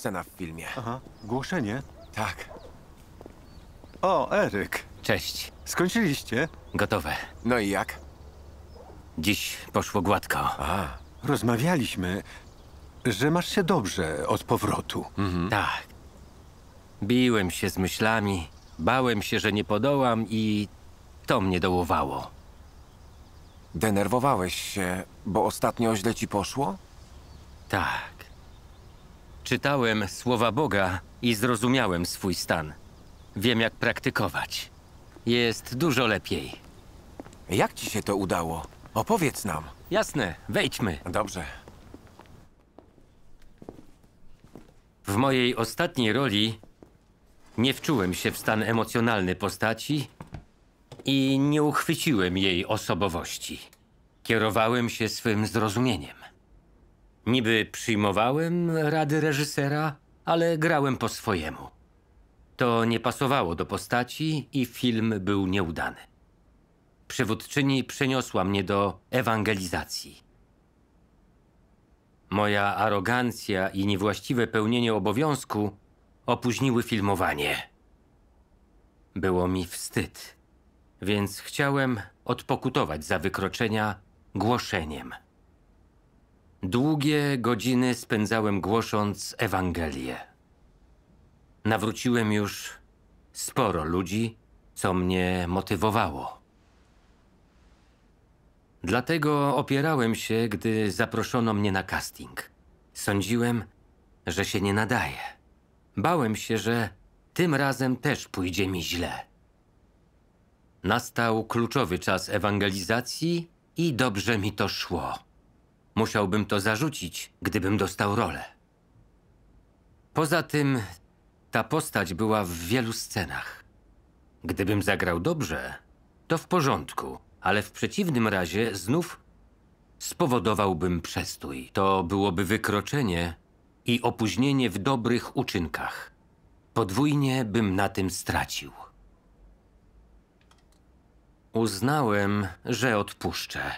scena w filmie. Aha, głoszenie? Tak. O, Eryk. Cześć. Skończyliście? Gotowe. No i jak? Dziś poszło gładko. A, rozmawialiśmy, że masz się dobrze od powrotu. Mhm. Tak. Biłem się z myślami, bałem się, że nie podołam i to mnie dołowało. Denerwowałeś się, bo ostatnio źle ci poszło? Tak. Czytałem słowa Boga i zrozumiałem swój stan. Wiem, jak praktykować. Jest dużo lepiej. Jak ci się to udało? Opowiedz nam. Jasne, wejdźmy. Dobrze. W mojej ostatniej roli nie wczułem się w stan emocjonalny postaci i nie uchwyciłem jej osobowości. Kierowałem się swym zrozumieniem. Niby przyjmowałem rady reżysera, ale grałem po swojemu. To nie pasowało do postaci i film był nieudany. Przywódczyni przeniosła mnie do ewangelizacji. Moja arogancja i niewłaściwe pełnienie obowiązku opóźniły filmowanie. Było mi wstyd, więc chciałem odpokutować za wykroczenia głoszeniem. Długie godziny spędzałem głosząc Ewangelię. Nawróciłem już sporo ludzi, co mnie motywowało. Dlatego opierałem się, gdy zaproszono mnie na casting. Sądziłem, że się nie nadaje. Bałem się, że tym razem też pójdzie mi źle. Nastał kluczowy czas ewangelizacji i dobrze mi to szło. Musiałbym to zarzucić, gdybym dostał rolę. Poza tym, ta postać była w wielu scenach. Gdybym zagrał dobrze, to w porządku, ale w przeciwnym razie znów spowodowałbym przestój. To byłoby wykroczenie i opóźnienie w dobrych uczynkach. Podwójnie bym na tym stracił. Uznałem, że odpuszczę.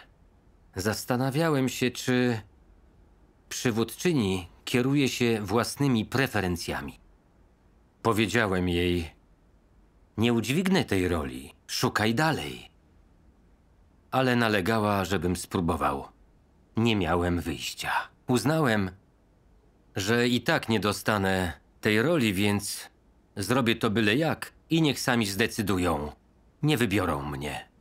Zastanawiałem się, czy przywódczyni kieruje się własnymi preferencjami. Powiedziałem jej: Nie udźwignę tej roli, szukaj dalej. Ale nalegała, żebym spróbował. Nie miałem wyjścia. Uznałem, że i tak nie dostanę tej roli, więc zrobię to byle jak i niech sami zdecydują. Nie wybiorą mnie.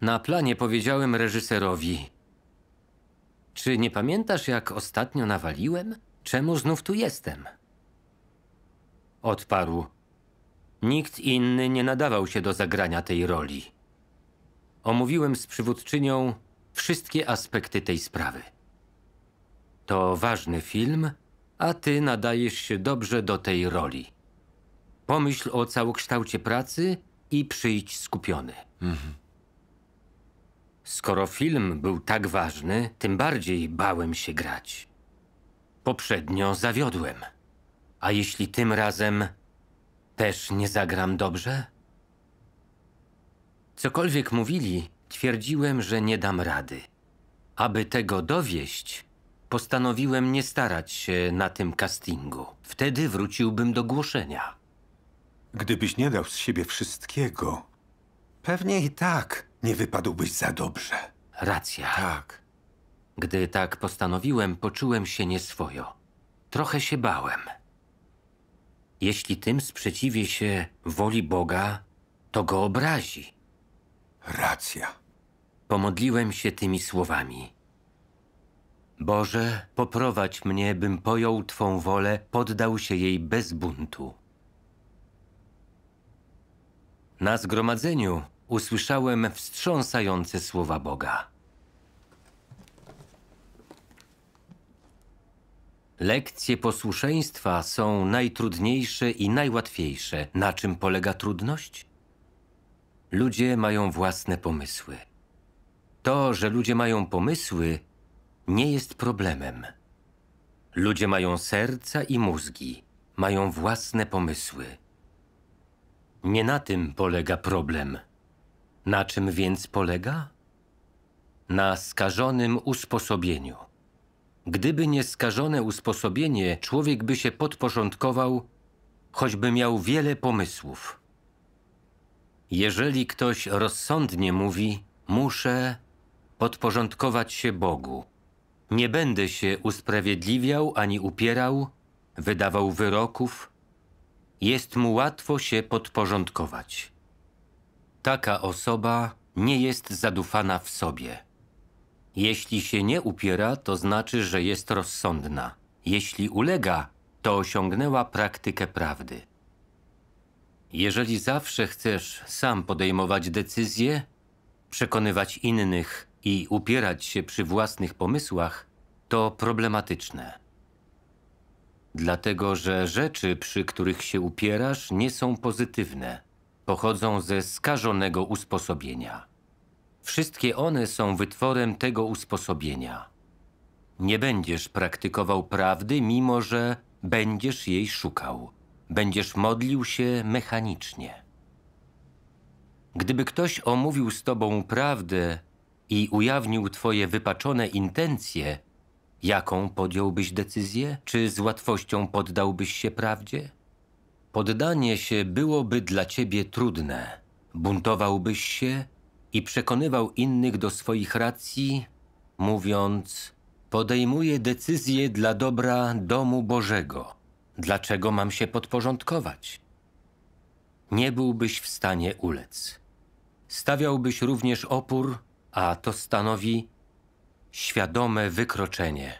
Na planie powiedziałem reżyserowi. Czy nie pamiętasz, jak ostatnio nawaliłem? Czemu znów tu jestem? Odparł. Nikt inny nie nadawał się do zagrania tej roli. Omówiłem z przywódczynią wszystkie aspekty tej sprawy. To ważny film, a ty nadajesz się dobrze do tej roli. Pomyśl o całokształcie pracy i przyjdź skupiony. Mhm. Skoro film był tak ważny, tym bardziej bałem się grać. Poprzednio zawiodłem. A jeśli tym razem też nie zagram dobrze? Cokolwiek mówili, twierdziłem, że nie dam rady. Aby tego dowieść, postanowiłem nie starać się na tym castingu. Wtedy wróciłbym do głoszenia. Gdybyś nie dał z siebie wszystkiego, pewnie i tak nie wypadłbyś za dobrze. Racja. Tak. Gdy tak postanowiłem, poczułem się nieswojo. Trochę się bałem. Jeśli tym sprzeciwię się woli Boga, to go obrazi. Racja. Pomodliłem się tymi słowami. Boże, poprowadź mnie, bym pojął Twą wolę, poddał się jej bez buntu. Na zgromadzeniu usłyszałem wstrząsające słowa Boga. Lekcje posłuszeństwa są najtrudniejsze i najłatwiejsze. Na czym polega trudność? Ludzie mają własne pomysły. To, że ludzie mają pomysły, nie jest problemem. Ludzie mają serca i mózgi, mają własne pomysły. Nie na tym polega problem. Na czym więc polega? Na skażonym usposobieniu. Gdyby nie skażone usposobienie, człowiek by się podporządkował, choćby miał wiele pomysłów. Jeżeli ktoś rozsądnie mówi, muszę podporządkować się Bogu, nie będę się usprawiedliwiał ani upierał, wydawał wyroków, jest mu łatwo się podporządkować. Taka osoba nie jest zadufana w sobie. Jeśli się nie upiera, to znaczy, że jest rozsądna. Jeśli ulega, to osiągnęła praktykę prawdy. Jeżeli zawsze chcesz sam podejmować decyzje, przekonywać innych i upierać się przy własnych pomysłach, to problematyczne. Dlatego, że rzeczy, przy których się upierasz, nie są pozytywne pochodzą ze skażonego usposobienia. Wszystkie one są wytworem tego usposobienia. Nie będziesz praktykował prawdy, mimo że będziesz jej szukał. Będziesz modlił się mechanicznie. Gdyby ktoś omówił z tobą prawdę i ujawnił twoje wypaczone intencje, jaką podjąłbyś decyzję? Czy z łatwością poddałbyś się prawdzie? Poddanie się byłoby dla ciebie trudne. Buntowałbyś się i przekonywał innych do swoich racji, mówiąc: Podejmuję decyzję dla dobra domu Bożego. Dlaczego mam się podporządkować? Nie byłbyś w stanie ulec. Stawiałbyś również opór, a to stanowi świadome wykroczenie.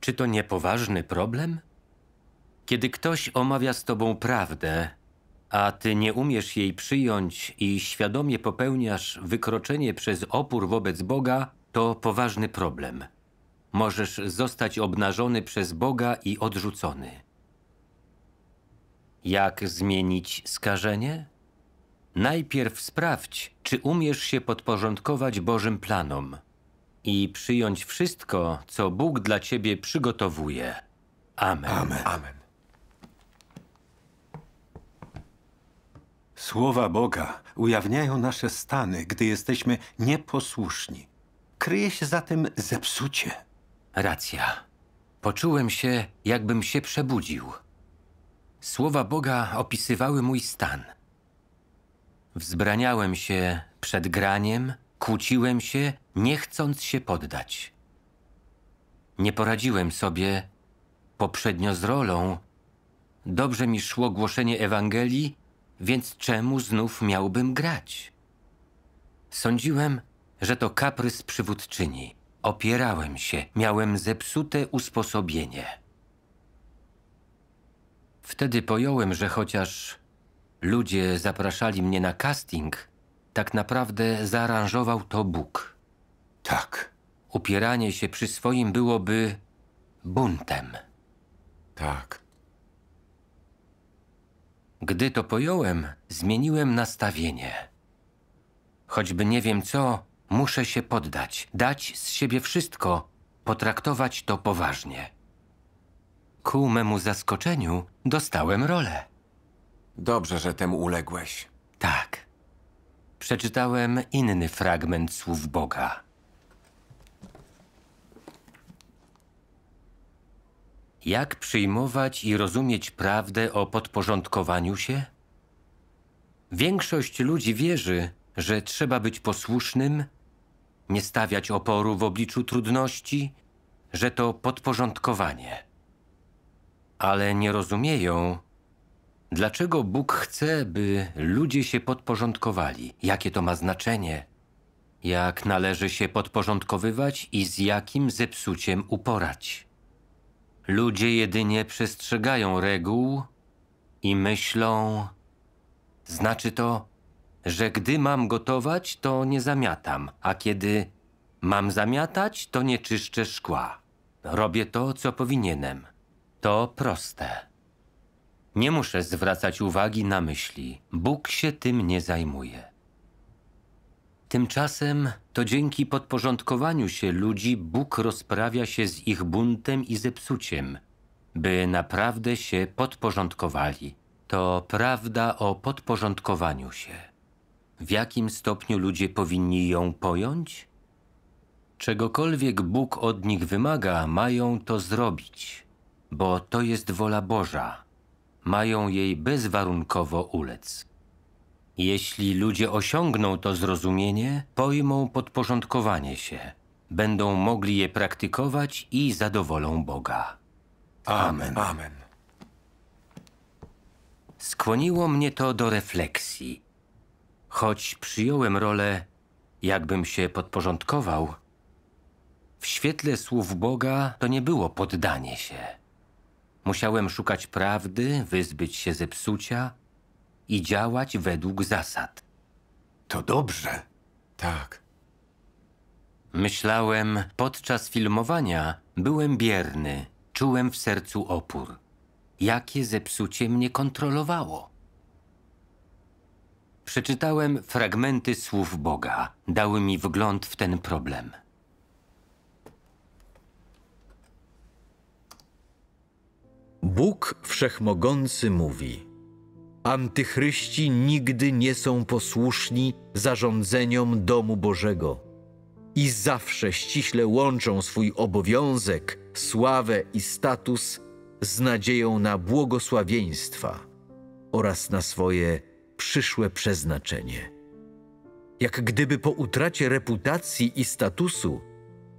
Czy to niepoważny problem? Kiedy ktoś omawia z tobą prawdę, a ty nie umiesz jej przyjąć i świadomie popełniasz wykroczenie przez opór wobec Boga, to poważny problem. Możesz zostać obnażony przez Boga i odrzucony. Jak zmienić skażenie? Najpierw sprawdź, czy umiesz się podporządkować Bożym planom i przyjąć wszystko, co Bóg dla ciebie przygotowuje. Amen. Amen. Amen. Słowa Boga ujawniają nasze stany, gdy jesteśmy nieposłuszni. Kryje się za tym zepsucie. Racja. Poczułem się, jakbym się przebudził. Słowa Boga opisywały mój stan. Wzbraniałem się przed graniem, kłóciłem się, nie chcąc się poddać. Nie poradziłem sobie poprzednio z rolą. Dobrze mi szło głoszenie Ewangelii więc czemu znów miałbym grać? Sądziłem, że to kaprys przywódczyni. Opierałem się, miałem zepsute usposobienie. Wtedy pojąłem, że chociaż ludzie zapraszali mnie na casting, tak naprawdę zaaranżował to Bóg. Tak. Upieranie się przy swoim byłoby buntem. Tak. Gdy to pojąłem, zmieniłem nastawienie. Choćby nie wiem co, muszę się poddać, dać z siebie wszystko, potraktować to poważnie. Ku memu zaskoczeniu dostałem rolę. Dobrze, że temu uległeś. Tak. Przeczytałem inny fragment słów Boga. Jak przyjmować i rozumieć prawdę o podporządkowaniu się? Większość ludzi wierzy, że trzeba być posłusznym, nie stawiać oporu w obliczu trudności, że to podporządkowanie. Ale nie rozumieją, dlaczego Bóg chce, by ludzie się podporządkowali, jakie to ma znaczenie, jak należy się podporządkowywać i z jakim zepsuciem uporać. Ludzie jedynie przestrzegają reguł i myślą, znaczy to, że gdy mam gotować, to nie zamiatam, a kiedy mam zamiatać, to nie czyszczę szkła. Robię to, co powinienem. To proste. Nie muszę zwracać uwagi na myśli. Bóg się tym nie zajmuje. Tymczasem to dzięki podporządkowaniu się ludzi Bóg rozprawia się z ich buntem i zepsuciem, by naprawdę się podporządkowali. To prawda o podporządkowaniu się. W jakim stopniu ludzie powinni ją pojąć? Czegokolwiek Bóg od nich wymaga, mają to zrobić, bo to jest wola Boża. Mają jej bezwarunkowo ulec. Jeśli ludzie osiągną to zrozumienie, pojmą podporządkowanie się, będą mogli je praktykować i zadowolą Boga. Amen. Amen. Skłoniło mnie to do refleksji. Choć przyjąłem rolę, jakbym się podporządkował, w świetle słów Boga to nie było poddanie się. Musiałem szukać prawdy, wyzbyć się zepsucia, i działać według zasad. To dobrze. Tak. Myślałem, podczas filmowania byłem bierny, czułem w sercu opór. Jakie zepsucie mnie kontrolowało? Przeczytałem fragmenty słów Boga, dały mi wgląd w ten problem. Bóg Wszechmogący mówi – Antychryści nigdy nie są posłuszni zarządzeniom domu Bożego i zawsze ściśle łączą swój obowiązek, sławę i status z nadzieją na błogosławieństwa oraz na swoje przyszłe przeznaczenie. Jak gdyby po utracie reputacji i statusu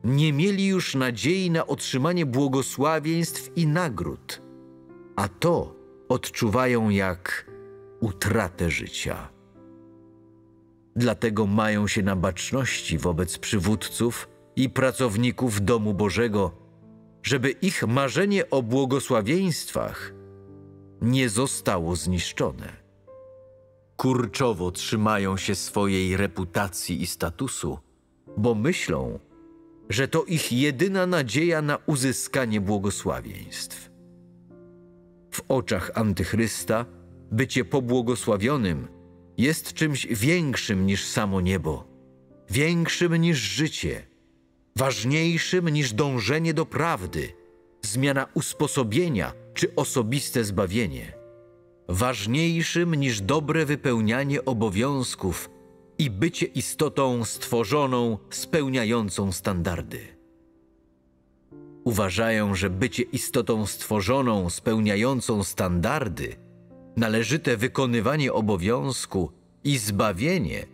nie mieli już nadziei na otrzymanie błogosławieństw i nagród, a to odczuwają jak utratę życia. Dlatego mają się na baczności wobec przywódców i pracowników Domu Bożego, żeby ich marzenie o błogosławieństwach nie zostało zniszczone kurczowo trzymają się swojej reputacji i statusu, bo myślą, że to ich jedyna nadzieja na uzyskanie błogosławieństw. W oczach antychrysta bycie pobłogosławionym jest czymś większym niż samo niebo, większym niż życie, ważniejszym niż dążenie do prawdy, zmiana usposobienia czy osobiste zbawienie, ważniejszym niż dobre wypełnianie obowiązków i bycie istotą stworzoną, spełniającą standardy. Uważają, że bycie istotą stworzoną, spełniającą standardy należyte wykonywanie obowiązku i zbawienie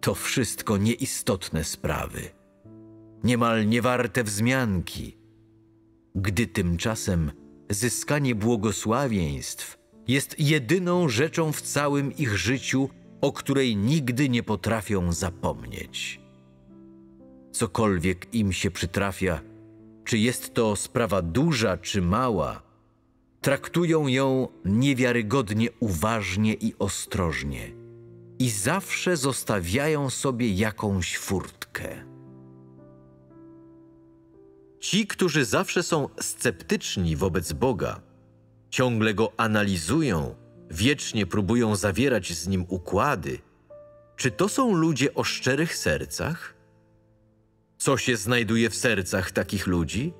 to wszystko nieistotne sprawy, niemal niewarte wzmianki, gdy tymczasem zyskanie błogosławieństw jest jedyną rzeczą w całym ich życiu, o której nigdy nie potrafią zapomnieć. Cokolwiek im się przytrafia, czy jest to sprawa duża czy mała, traktują ją niewiarygodnie uważnie i ostrożnie i zawsze zostawiają sobie jakąś furtkę. Ci, którzy zawsze są sceptyczni wobec Boga, ciągle go analizują, wiecznie próbują zawierać z nim układy, czy to są ludzie o szczerych sercach? Co się znajduje w sercach takich ludzi?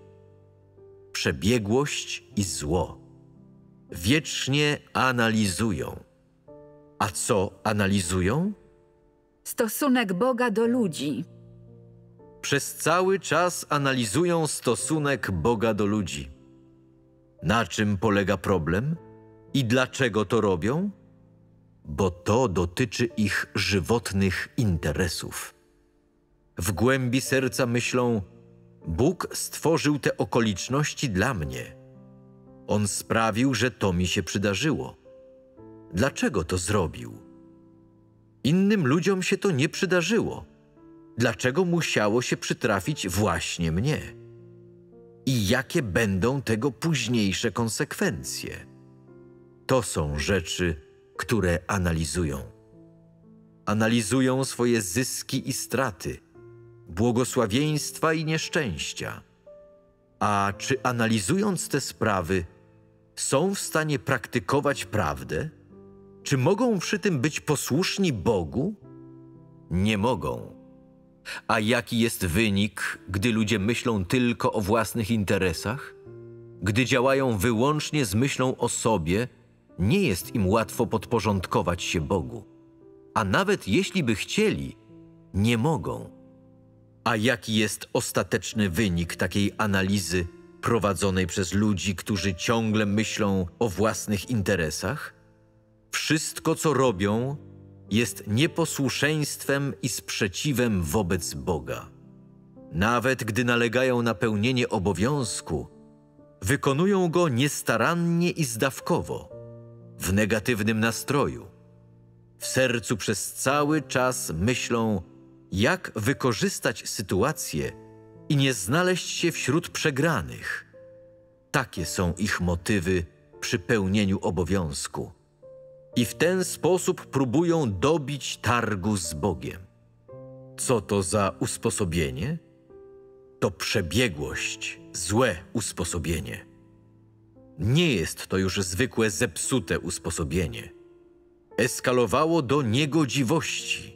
Przebiegłość i zło wiecznie analizują. A co analizują? Stosunek Boga do ludzi. Przez cały czas analizują stosunek Boga do ludzi. Na czym polega problem i dlaczego to robią? Bo to dotyczy ich żywotnych interesów. W głębi serca myślą: Bóg stworzył te okoliczności dla mnie on sprawił, że to mi się przydarzyło. Dlaczego to zrobił? Innym ludziom się to nie przydarzyło. Dlaczego musiało się przytrafić właśnie mnie? I jakie będą tego późniejsze konsekwencje? To są rzeczy, które analizują. Analizują swoje zyski i straty, błogosławieństwa i nieszczęścia. A czy analizując te sprawy, są w stanie praktykować prawdę? Czy mogą przy tym być posłuszni Bogu? Nie mogą. A jaki jest wynik, gdy ludzie myślą tylko o własnych interesach? Gdy działają wyłącznie z myślą o sobie, nie jest im łatwo podporządkować się Bogu. A nawet jeśli by chcieli, nie mogą. A jaki jest ostateczny wynik takiej analizy prowadzonej przez ludzi, którzy ciągle myślą o własnych interesach? Wszystko, co robią, jest nieposłuszeństwem i sprzeciwem wobec Boga. Nawet gdy nalegają na pełnienie obowiązku, wykonują go niestarannie i zdawkowo, w negatywnym nastroju. W sercu przez cały czas myślą, jak wykorzystać sytuację, i nie znaleźć się wśród przegranych. Takie są ich motywy przy pełnieniu obowiązku. I w ten sposób próbują dobić targu z Bogiem. Co to za usposobienie? To przebiegłość, złe usposobienie. Nie jest to już zwykłe zepsute usposobienie. Eskalowało do niegodziwości –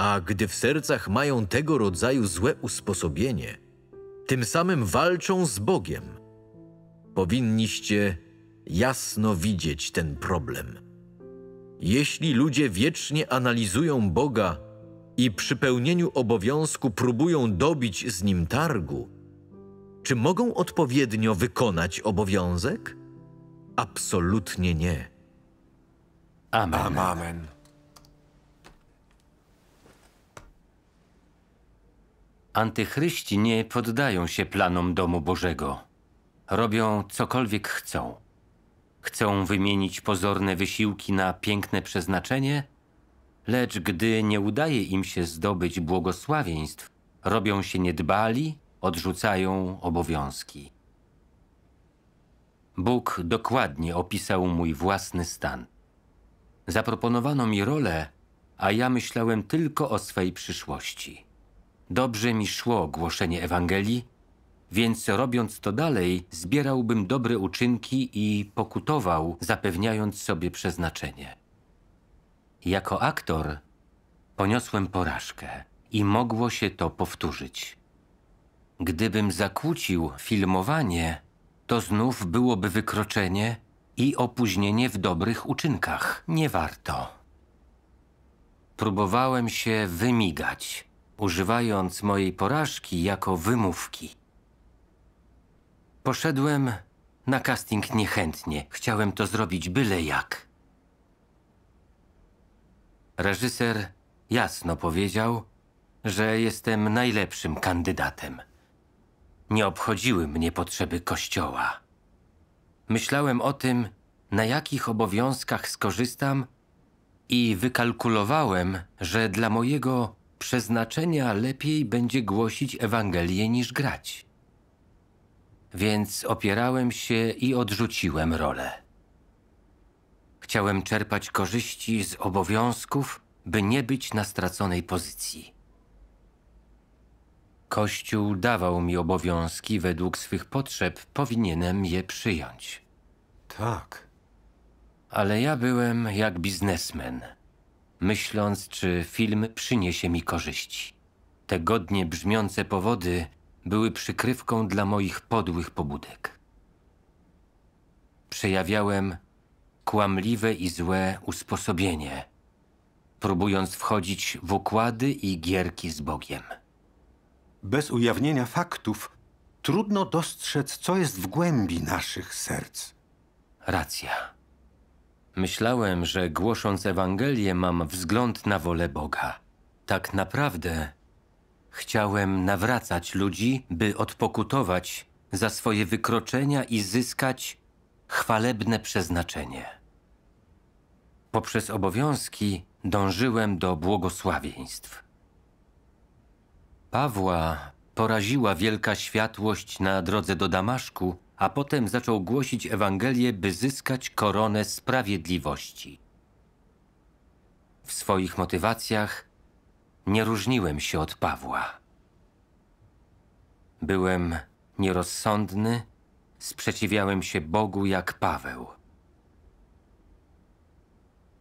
a gdy w sercach mają tego rodzaju złe usposobienie, tym samym walczą z Bogiem. Powinniście jasno widzieć ten problem. Jeśli ludzie wiecznie analizują Boga i przy pełnieniu obowiązku próbują dobić z nim targu, czy mogą odpowiednio wykonać obowiązek? Absolutnie nie. Amen. Amen. Antychryści nie poddają się planom domu Bożego. Robią cokolwiek chcą. Chcą wymienić pozorne wysiłki na piękne przeznaczenie, lecz gdy nie udaje im się zdobyć błogosławieństw, robią się niedbali, odrzucają obowiązki. Bóg dokładnie opisał mój własny stan. Zaproponowano mi rolę, a ja myślałem tylko o swej przyszłości. Dobrze mi szło głoszenie Ewangelii, więc robiąc to dalej, zbierałbym dobre uczynki i pokutował, zapewniając sobie przeznaczenie. Jako aktor poniosłem porażkę i mogło się to powtórzyć. Gdybym zakłócił filmowanie, to znów byłoby wykroczenie i opóźnienie w dobrych uczynkach. Nie warto. Próbowałem się wymigać używając mojej porażki jako wymówki. Poszedłem na casting niechętnie. Chciałem to zrobić byle jak. Reżyser jasno powiedział, że jestem najlepszym kandydatem. Nie obchodziły mnie potrzeby kościoła. Myślałem o tym, na jakich obowiązkach skorzystam i wykalkulowałem, że dla mojego przeznaczenia lepiej będzie głosić Ewangelię niż grać. Więc opierałem się i odrzuciłem rolę. Chciałem czerpać korzyści z obowiązków, by nie być na straconej pozycji. Kościół dawał mi obowiązki według swych potrzeb, powinienem je przyjąć. Tak. Ale ja byłem jak biznesmen – myśląc, czy film przyniesie mi korzyści. Te godnie brzmiące powody były przykrywką dla moich podłych pobudek. Przejawiałem kłamliwe i złe usposobienie, próbując wchodzić w układy i gierki z Bogiem. Bez ujawnienia faktów trudno dostrzec, co jest w głębi naszych serc. Racja. Myślałem, że głosząc Ewangelię mam wzgląd na wolę Boga. Tak naprawdę chciałem nawracać ludzi, by odpokutować za swoje wykroczenia i zyskać chwalebne przeznaczenie. Poprzez obowiązki dążyłem do błogosławieństw. Pawła poraziła wielka światłość na drodze do Damaszku, a potem zaczął głosić Ewangelię, by zyskać koronę sprawiedliwości. W swoich motywacjach nie różniłem się od Pawła. Byłem nierozsądny, sprzeciwiałem się Bogu jak Paweł.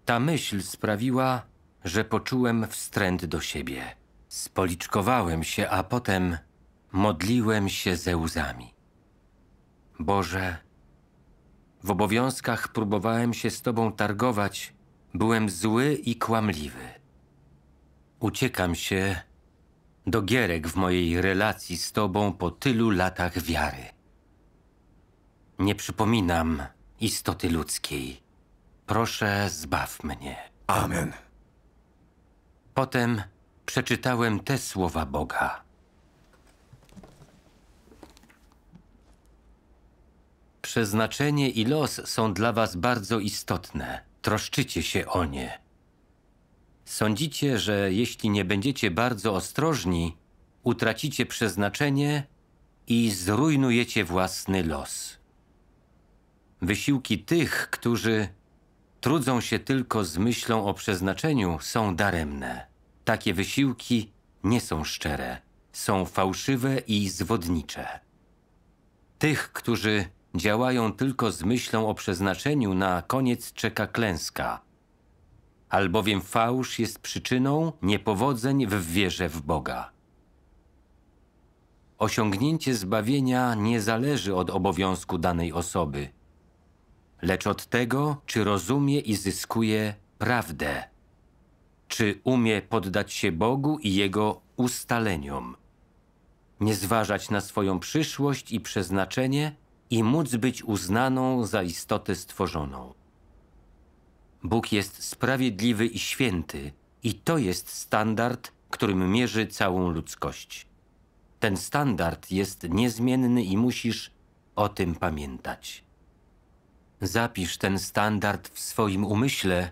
Ta myśl sprawiła, że poczułem wstręt do siebie. Spoliczkowałem się, a potem modliłem się ze łzami. Boże, w obowiązkach próbowałem się z Tobą targować, byłem zły i kłamliwy. Uciekam się do gierek w mojej relacji z Tobą po tylu latach wiary. Nie przypominam istoty ludzkiej. Proszę, zbaw mnie. Amen. Potem przeczytałem te słowa Boga. przeznaczenie i los są dla was bardzo istotne. Troszczycie się o nie. Sądzicie, że jeśli nie będziecie bardzo ostrożni, utracicie przeznaczenie i zrujnujecie własny los. Wysiłki tych, którzy trudzą się tylko z myślą o przeznaczeniu, są daremne. Takie wysiłki nie są szczere, są fałszywe i zwodnicze. Tych, którzy Działają tylko z myślą o przeznaczeniu, na koniec czeka klęska. Albowiem fałsz jest przyczyną niepowodzeń w wierze w Boga. Osiągnięcie zbawienia nie zależy od obowiązku danej osoby, lecz od tego, czy rozumie i zyskuje prawdę, czy umie poddać się Bogu i Jego ustaleniom, nie zważać na swoją przyszłość i przeznaczenie, i móc być uznaną za istotę stworzoną. Bóg jest sprawiedliwy i święty, i to jest standard, którym mierzy całą ludzkość. Ten standard jest niezmienny i musisz o tym pamiętać. Zapisz ten standard w swoim umyśle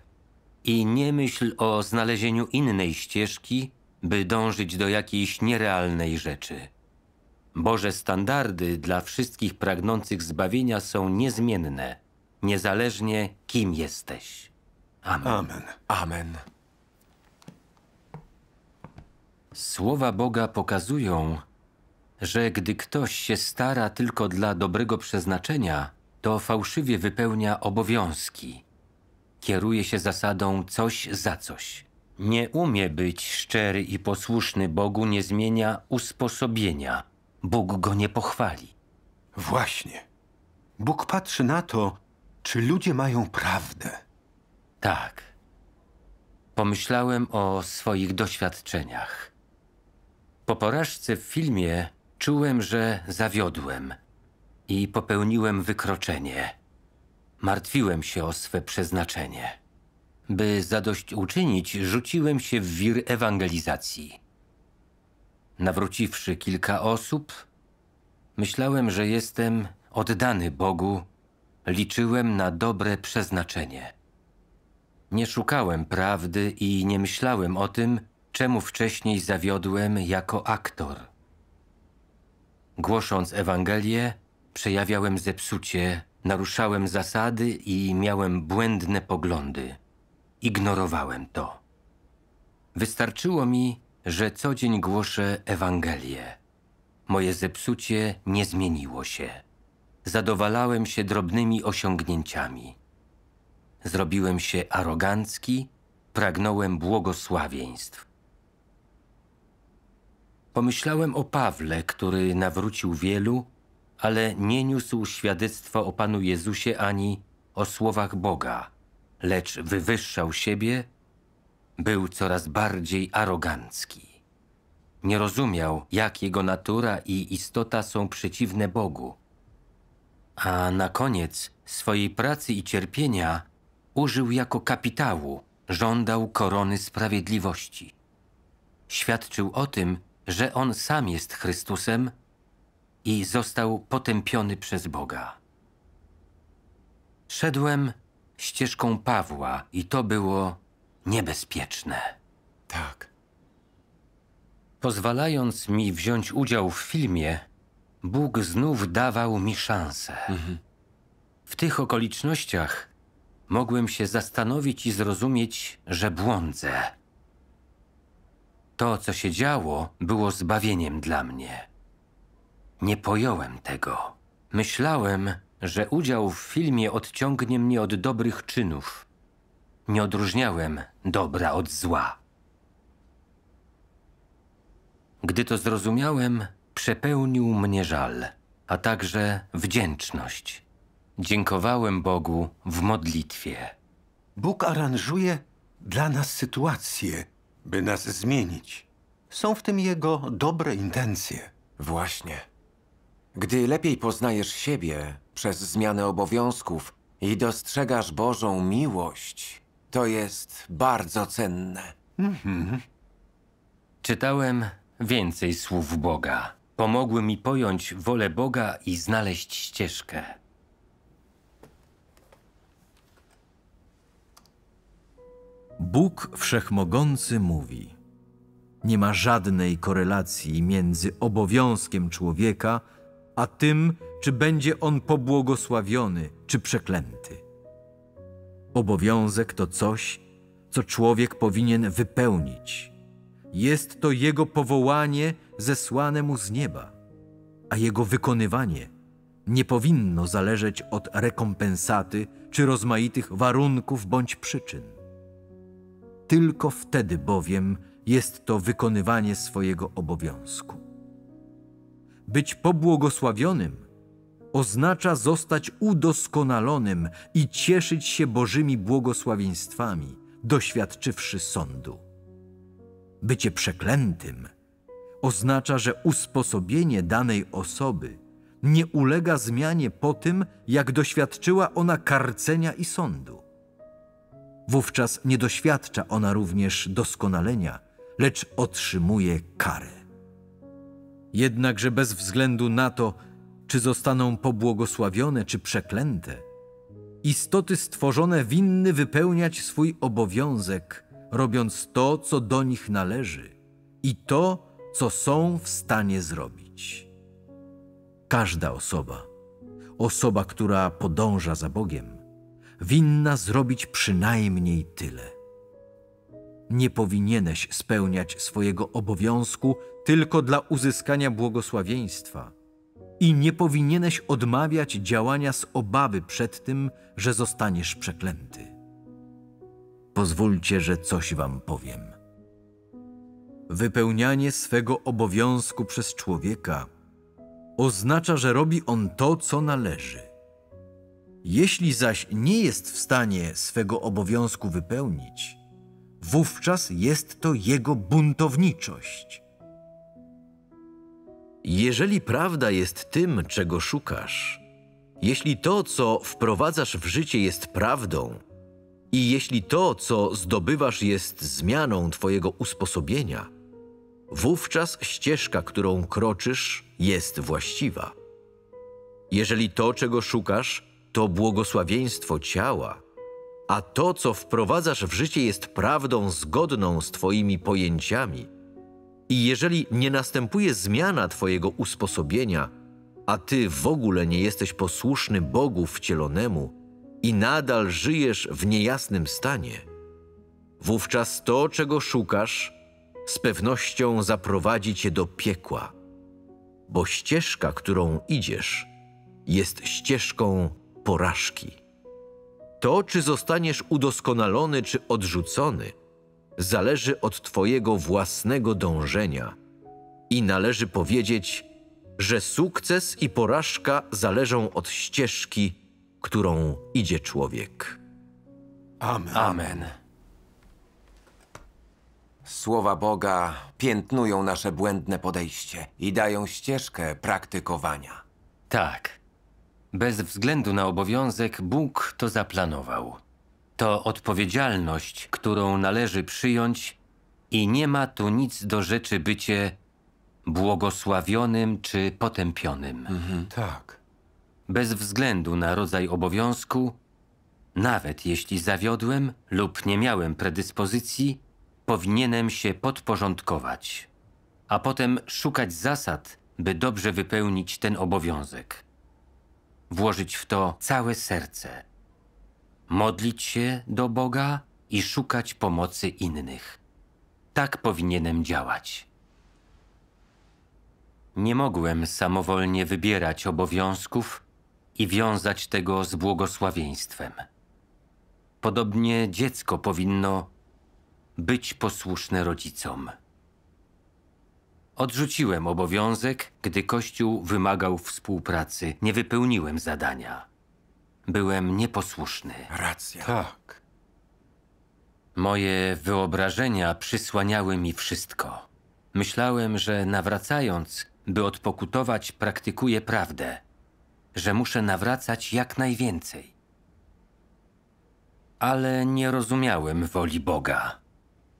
i nie myśl o znalezieniu innej ścieżki, by dążyć do jakiejś nierealnej rzeczy. Boże standardy dla wszystkich pragnących zbawienia są niezmienne, niezależnie kim jesteś. Amen. Amen. Amen. Słowa Boga pokazują, że gdy ktoś się stara tylko dla dobrego przeznaczenia, to fałszywie wypełnia obowiązki. Kieruje się zasadą coś za coś. Nie umie być szczery i posłuszny Bogu, nie zmienia usposobienia Bóg go nie pochwali. Właśnie. Bóg patrzy na to, czy ludzie mają prawdę. Tak. Pomyślałem o swoich doświadczeniach. Po porażce w filmie czułem, że zawiodłem i popełniłem wykroczenie. Martwiłem się o swe przeznaczenie. By zadośćuczynić, rzuciłem się w wir ewangelizacji. Nawróciwszy kilka osób, myślałem, że jestem oddany Bogu, liczyłem na dobre przeznaczenie. Nie szukałem prawdy i nie myślałem o tym, czemu wcześniej zawiodłem jako aktor. Głosząc Ewangelię, przejawiałem zepsucie, naruszałem zasady i miałem błędne poglądy. Ignorowałem to. Wystarczyło mi że co dzień głoszę Ewangelię. Moje zepsucie nie zmieniło się. Zadowalałem się drobnymi osiągnięciami. Zrobiłem się arogancki, pragnąłem błogosławieństw. Pomyślałem o Pawle, który nawrócił wielu, ale nie niósł świadectwa o Panu Jezusie ani o słowach Boga, lecz wywyższał siebie był coraz bardziej arogancki. Nie rozumiał, jak jego natura i istota są przeciwne Bogu. A na koniec swojej pracy i cierpienia użył jako kapitału, żądał korony sprawiedliwości. Świadczył o tym, że on sam jest Chrystusem i został potępiony przez Boga. Szedłem ścieżką Pawła i to było niebezpieczne. Tak. Pozwalając mi wziąć udział w filmie, Bóg znów dawał mi szansę. Mhm. W tych okolicznościach mogłem się zastanowić i zrozumieć, że błądzę. To, co się działo, było zbawieniem dla mnie. Nie pojąłem tego. Myślałem, że udział w filmie odciągnie mnie od dobrych czynów, nie odróżniałem dobra od zła. Gdy to zrozumiałem, przepełnił mnie żal, a także wdzięczność. Dziękowałem Bogu w modlitwie. Bóg aranżuje dla nas sytuacje, by nas zmienić. Są w tym Jego dobre intencje. Właśnie. Gdy lepiej poznajesz siebie przez zmianę obowiązków i dostrzegasz Bożą miłość, to jest bardzo cenne. Mhm. Czytałem więcej słów Boga. Pomogły mi pojąć wolę Boga i znaleźć ścieżkę. Bóg Wszechmogący mówi: Nie ma żadnej korelacji między obowiązkiem człowieka a tym, czy będzie on pobłogosławiony, czy przeklęty. Obowiązek to coś, co człowiek powinien wypełnić. Jest to jego powołanie zesłane mu z nieba, a jego wykonywanie nie powinno zależeć od rekompensaty czy rozmaitych warunków bądź przyczyn. Tylko wtedy bowiem jest to wykonywanie swojego obowiązku. Być pobłogosławionym oznacza zostać udoskonalonym i cieszyć się Bożymi błogosławieństwami, doświadczywszy sądu. Bycie przeklętym oznacza, że usposobienie danej osoby nie ulega zmianie po tym, jak doświadczyła ona karcenia i sądu. Wówczas nie doświadcza ona również doskonalenia, lecz otrzymuje karę. Jednakże bez względu na to, czy zostaną pobłogosławione, czy przeklęte. Istoty stworzone winny wypełniać swój obowiązek, robiąc to, co do nich należy i to, co są w stanie zrobić. Każda osoba, osoba, która podąża za Bogiem, winna zrobić przynajmniej tyle nie powinieneś spełniać swojego obowiązku tylko dla uzyskania błogosławieństwa, i nie powinieneś odmawiać działania z obawy przed tym, że zostaniesz przeklęty. Pozwólcie, że coś wam powiem. Wypełnianie swego obowiązku przez człowieka oznacza, że robi on to, co należy. Jeśli zaś nie jest w stanie swego obowiązku wypełnić, wówczas jest to jego buntowniczość – jeżeli prawda jest tym, czego szukasz, jeśli to, co wprowadzasz w życie jest prawdą, i jeśli to, co zdobywasz, jest zmianą Twojego usposobienia, wówczas ścieżka, którą kroczysz, jest właściwa. Jeżeli to, czego szukasz, to błogosławieństwo ciała, a to, co wprowadzasz w życie, jest prawdą zgodną z Twoimi pojęciami, i jeżeli nie następuje zmiana Twojego usposobienia, a Ty w ogóle nie jesteś posłuszny Bogu wcielonemu i nadal żyjesz w niejasnym stanie, wówczas to, czego szukasz, z pewnością zaprowadzi Cię do piekła, bo ścieżka, którą idziesz, jest ścieżką porażki. To, czy zostaniesz udoskonalony, czy odrzucony – zależy od Twojego własnego dążenia i należy powiedzieć, że sukces i porażka zależą od ścieżki, którą idzie człowiek. Amen. Amen. Słowa Boga piętnują nasze błędne podejście i dają ścieżkę praktykowania. Tak. Bez względu na obowiązek, Bóg to zaplanował. To odpowiedzialność, którą należy przyjąć i nie ma tu nic do rzeczy bycie błogosławionym czy potępionym. Mhm. Tak. Bez względu na rodzaj obowiązku, nawet jeśli zawiodłem lub nie miałem predyspozycji, powinienem się podporządkować, a potem szukać zasad, by dobrze wypełnić ten obowiązek. Włożyć w to całe serce modlić się do Boga i szukać pomocy innych. Tak powinienem działać. Nie mogłem samowolnie wybierać obowiązków i wiązać tego z błogosławieństwem. Podobnie dziecko powinno być posłuszne rodzicom. Odrzuciłem obowiązek, gdy Kościół wymagał współpracy, nie wypełniłem zadania. Byłem nieposłuszny. Racja. Tak. Moje wyobrażenia przysłaniały mi wszystko. Myślałem, że nawracając, by odpokutować, praktykuję prawdę, że muszę nawracać jak najwięcej. Ale nie rozumiałem woli Boga.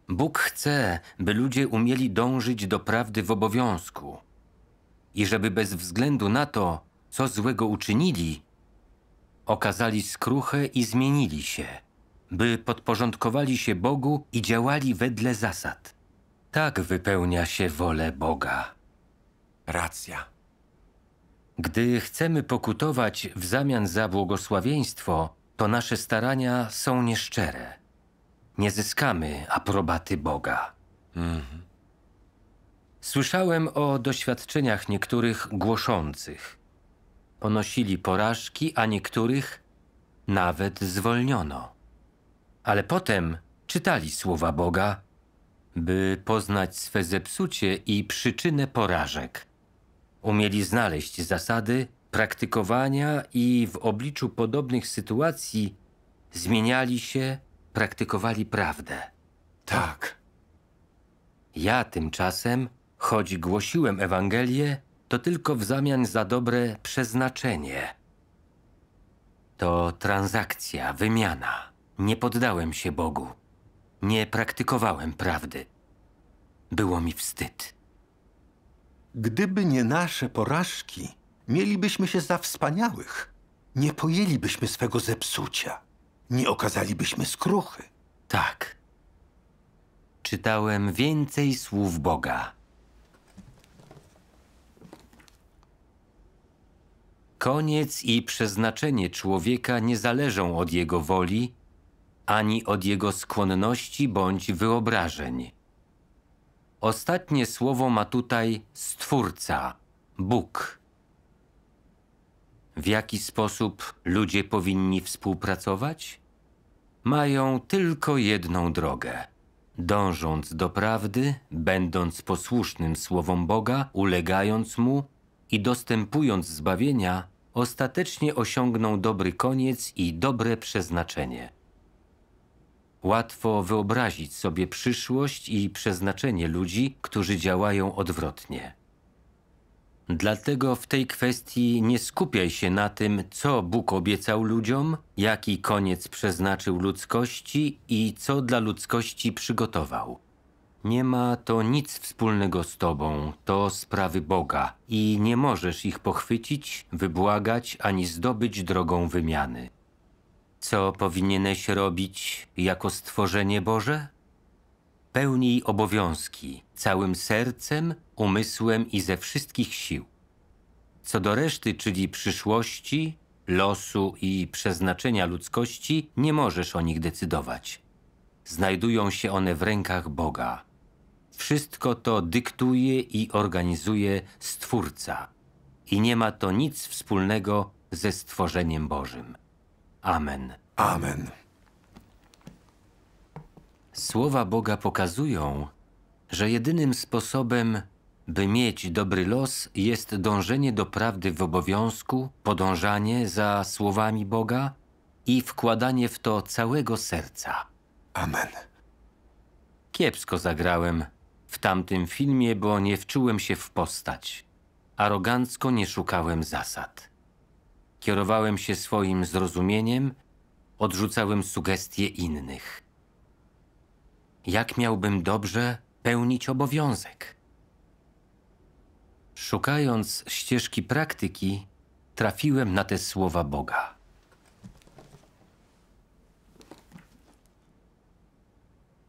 Bóg chce, by ludzie umieli dążyć do prawdy w obowiązku i żeby bez względu na to, co złego uczynili, okazali skruchę i zmienili się, by podporządkowali się Bogu i działali wedle zasad. Tak wypełnia się wolę Boga. Racja. Gdy chcemy pokutować w zamian za błogosławieństwo, to nasze starania są nieszczere. Nie zyskamy aprobaty Boga. Mhm. Słyszałem o doświadczeniach niektórych głoszących ponosili porażki, a niektórych nawet zwolniono. Ale potem czytali słowa Boga, by poznać swe zepsucie i przyczynę porażek. Umieli znaleźć zasady praktykowania i w obliczu podobnych sytuacji zmieniali się, praktykowali prawdę. Tak. Ja tymczasem, choć głosiłem Ewangelię, to tylko w zamian za dobre przeznaczenie. To transakcja, wymiana. Nie poddałem się Bogu. Nie praktykowałem prawdy. Było mi wstyd. Gdyby nie nasze porażki, mielibyśmy się za wspaniałych. Nie pojęlibyśmy swego zepsucia. Nie okazalibyśmy skruchy. Tak. Czytałem więcej słów Boga Koniec i przeznaczenie człowieka nie zależą od jego woli, ani od jego skłonności bądź wyobrażeń. Ostatnie słowo ma tutaj Stwórca, Bóg. W jaki sposób ludzie powinni współpracować? Mają tylko jedną drogę. Dążąc do prawdy, będąc posłusznym słowom Boga, ulegając mu i dostępując zbawienia, ostatecznie osiągną dobry koniec i dobre przeznaczenie. Łatwo wyobrazić sobie przyszłość i przeznaczenie ludzi, którzy działają odwrotnie. Dlatego w tej kwestii nie skupiaj się na tym, co Bóg obiecał ludziom, jaki koniec przeznaczył ludzkości i co dla ludzkości przygotował. Nie ma to nic wspólnego z tobą, to sprawy Boga i nie możesz ich pochwycić, wybłagać ani zdobyć drogą wymiany. Co powinieneś robić jako stworzenie Boże? Pełnij obowiązki całym sercem, umysłem i ze wszystkich sił. Co do reszty, czyli przyszłości, losu i przeznaczenia ludzkości, nie możesz o nich decydować. Znajdują się one w rękach Boga wszystko to dyktuje i organizuje Stwórca i nie ma to nic wspólnego ze stworzeniem Bożym. Amen. Amen. Słowa Boga pokazują, że jedynym sposobem, by mieć dobry los, jest dążenie do prawdy w obowiązku, podążanie za słowami Boga i wkładanie w to całego serca. Amen. Kiepsko zagrałem w tamtym filmie, bo nie wczułem się w postać. Arogancko nie szukałem zasad. Kierowałem się swoim zrozumieniem, odrzucałem sugestie innych. Jak miałbym dobrze pełnić obowiązek? Szukając ścieżki praktyki, trafiłem na te słowa Boga.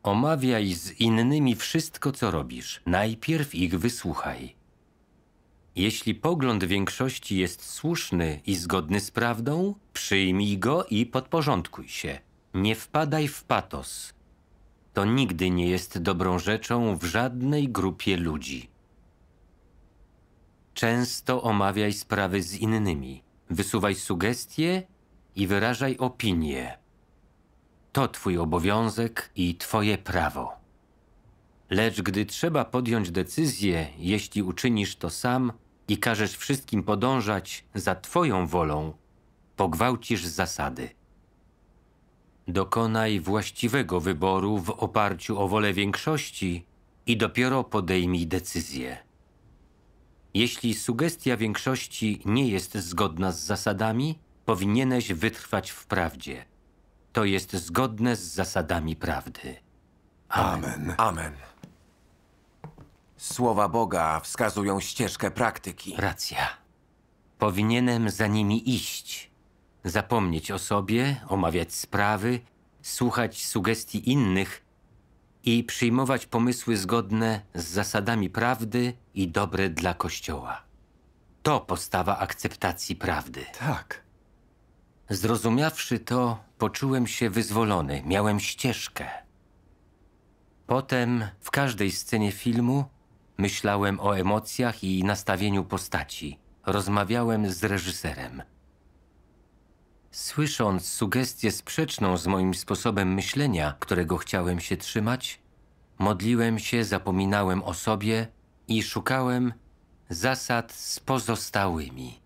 Omawiaj z innymi wszystko, co robisz. Najpierw ich wysłuchaj. Jeśli pogląd większości jest słuszny i zgodny z prawdą, przyjmij go i podporządkuj się. Nie wpadaj w patos. To nigdy nie jest dobrą rzeczą w żadnej grupie ludzi. Często omawiaj sprawy z innymi, wysuwaj sugestie i wyrażaj opinie. To twój obowiązek i twoje prawo. Lecz gdy trzeba podjąć decyzję, jeśli uczynisz to sam i każesz wszystkim podążać za twoją wolą, pogwałcisz zasady. Dokonaj właściwego wyboru w oparciu o wolę większości i dopiero podejmij decyzję. Jeśli sugestia większości nie jest zgodna z zasadami, powinieneś wytrwać w prawdzie to jest zgodne z zasadami prawdy. Amen. Amen. Amen. Słowa Boga wskazują ścieżkę praktyki. Racja. Powinienem za nimi iść. Zapomnieć o sobie, omawiać sprawy, słuchać sugestii innych i przyjmować pomysły zgodne z zasadami prawdy i dobre dla Kościoła. To postawa akceptacji prawdy. Tak. Zrozumiawszy to, poczułem się wyzwolony, miałem ścieżkę. Potem w każdej scenie filmu myślałem o emocjach i nastawieniu postaci. Rozmawiałem z reżyserem. Słysząc sugestię sprzeczną z moim sposobem myślenia, którego chciałem się trzymać, modliłem się, zapominałem o sobie i szukałem zasad z pozostałymi.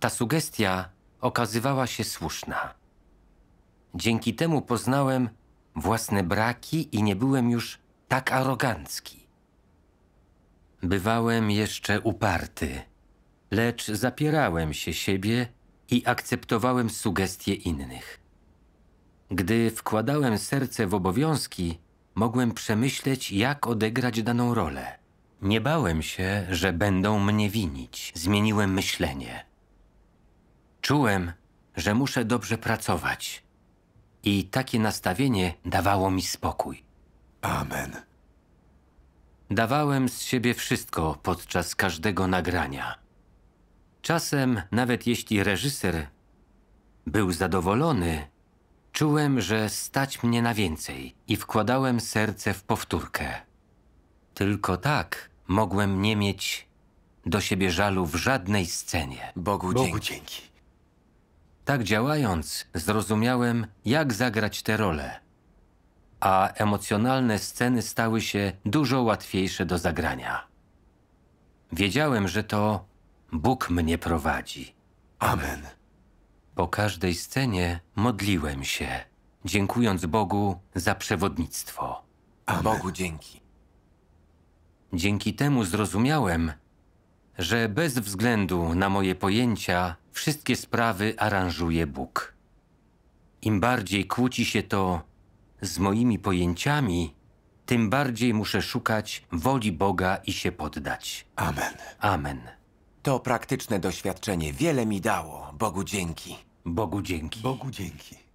Ta sugestia okazywała się słuszna. Dzięki temu poznałem własne braki i nie byłem już tak arogancki. Bywałem jeszcze uparty, lecz zapierałem się siebie i akceptowałem sugestie innych. Gdy wkładałem serce w obowiązki, mogłem przemyśleć, jak odegrać daną rolę. Nie bałem się, że będą mnie winić. Zmieniłem myślenie. Czułem, że muszę dobrze pracować. I takie nastawienie dawało mi spokój. Amen. Dawałem z siebie wszystko podczas każdego nagrania. Czasem, nawet jeśli reżyser był zadowolony, czułem, że stać mnie na więcej i wkładałem serce w powtórkę. Tylko tak mogłem nie mieć do siebie żalu w żadnej scenie. Bogu, Bogu dzięki. Tak działając, zrozumiałem, jak zagrać te role. A emocjonalne sceny stały się dużo łatwiejsze do zagrania. Wiedziałem, że to Bóg mnie prowadzi. Amen. Po każdej scenie modliłem się, dziękując Bogu za przewodnictwo. Amen. Bogu dzięki. Dzięki temu zrozumiałem, że bez względu na moje pojęcia wszystkie sprawy aranżuje Bóg. Im bardziej kłóci się to z moimi pojęciami, tym bardziej muszę szukać woli Boga i się poddać. Amen. Amen. To praktyczne doświadczenie wiele mi dało. Bogu dzięki. Bogu dzięki. Bogu dzięki.